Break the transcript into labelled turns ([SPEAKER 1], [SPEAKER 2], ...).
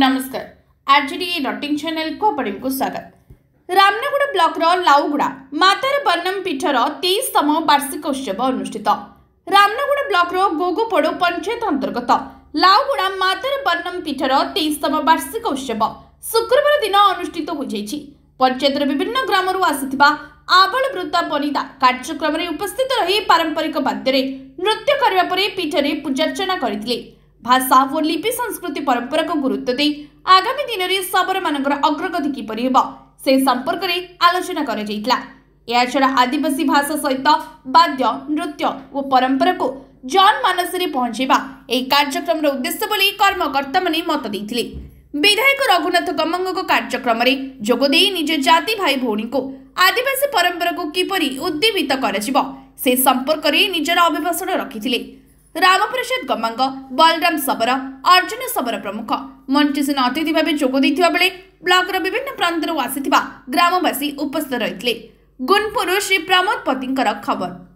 [SPEAKER 1] ନମସ୍କାର ଆର୍ଜେଡି ନଟିଂ ଚ୍ୟାନେଲକୁ ଆପଣଙ୍କୁ ସ୍ୱାଗତ ରାମନଗଡ଼ ବ୍ଲକର ଲାଉଗୁଡ଼ା ମାତାର ବର୍ଣ୍ଣମ ପୀଠର ତେଇଶତମ ବାର୍ଷିକ ଉତ୍ସବ ଅନୁଷ୍ଠିତ ରାମନଗଡ଼ ବ୍ଲକର ଗୋଗୋପୋଡ଼ ପଞ୍ଚାୟତ ଅନ୍ତର୍ଗତ ଲାଉଗୁଡ଼ା ମାତାର ବର୍ଣ୍ଣମ ପୀଠର ତେଇଶତମ ବାର୍ଷିକ ଉତ୍ସବ ଶୁକ୍ରବାର ଦିନ ଅନୁଷ୍ଠିତ ହୋଇଯାଇଛି ପଞ୍ଚାୟତର ବିଭିନ୍ନ ଗ୍ରାମରୁ ଆସିଥିବା ଆବଳ ବୃତା ବନିତା କାର୍ଯ୍ୟକ୍ରମରେ ଉପସ୍ଥିତ ରହି ପାରମ୍ପରିକ ବାଦ୍ୟରେ ନୃତ୍ୟ କରିବା ପରେ ପୀଠରେ ପୂଜାର୍ଚ୍ଚନା କରିଥିଲେ ଭାଷା ଓ ଲିପି ସଂସ୍କୃତି ପରମ୍ପରାକୁ ଗୁରୁତ୍ୱ ଦେଇ ଆଗାମୀ ଦିନରେ ଶବରମାନଙ୍କର ଅଗ୍ରଗତି କିପରି ହେବ ସେ ସମ୍ପର୍କରେ ଆଲୋଚନା କରାଯାଇଥିଲା ଏହାଛଡ଼ା ଆଦିବାସୀ ଭାଷା ସହିତ ବାଦ୍ୟ ନୃତ୍ୟ ଓ ପରମ୍ପରାକୁ ଜନମାନସରେ ପହଞ୍ଚାଇବା ଏହି କାର୍ଯ୍ୟକ୍ରମର ଉଦ୍ଦେଶ୍ୟ ବୋଲି କର୍ମକର୍ତ୍ତାମାନେ ମତ ଦେଇଥିଲେ ବିଧାୟକ ରଘୁନାଥ ଗମଙ୍ଗଙ୍କ କାର୍ଯ୍ୟକ୍ରମରେ ଯୋଗଦେଇ ନିଜ ଜାତି ଭାଇ ଭଉଣୀଙ୍କୁ ଆଦିବାସୀ ପରମ୍ପରାକୁ କିପରି ଉଦ୍ଦୀପିତ କରାଯିବ ସେ ସମ୍ପର୍କରେ ନିଜର ଅଭିଭାଷଣ ରଖିଥିଲେ ରାମପ୍ରସାଦ ଗମାଙ୍ଗ ବଳରାମ ସବର ଅର୍ଜୁନ ସବର ପ୍ରମୁଖ ମଞ୍ଚେସନ ଅତିଥି ଭାବେ ଯୋଗ ଦେଇଥିବା ବେଳେ ବ୍ଲକର ବିଭିନ୍ନ ପ୍ରାନ୍ତରୁ ଆସିଥିବା ଗ୍ରାମବାସୀ ଉପସ୍ଥିତ ରହିଥିଲେ ଗୁଣପୁରରୁ ଶ୍ରୀ ପ୍ରମୋଦ ପତିଙ୍କର ଖବର